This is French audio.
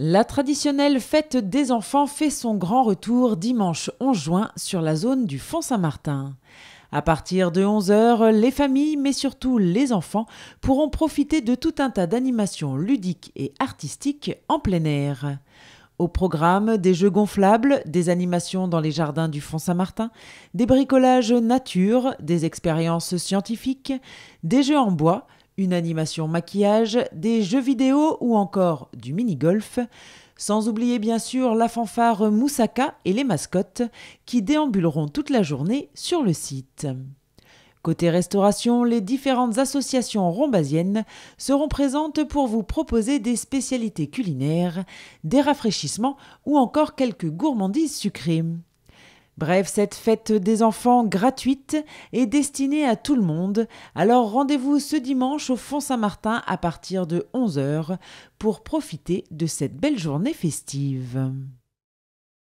La traditionnelle fête des enfants fait son grand retour dimanche 11 juin sur la zone du Fond Saint-Martin. À partir de 11h, les familles, mais surtout les enfants, pourront profiter de tout un tas d'animations ludiques et artistiques en plein air. Au programme, des jeux gonflables, des animations dans les jardins du Fond Saint-Martin, des bricolages nature, des expériences scientifiques, des jeux en bois, une animation maquillage, des jeux vidéo ou encore du mini-golf. Sans oublier bien sûr la fanfare Moussaka et les mascottes qui déambuleront toute la journée sur le site. Côté restauration, les différentes associations rombasiennes seront présentes pour vous proposer des spécialités culinaires, des rafraîchissements ou encore quelques gourmandises sucrées. Bref, cette fête des enfants gratuite est destinée à tout le monde, alors rendez-vous ce dimanche au Fond Saint-Martin à partir de 11h pour profiter de cette belle journée festive.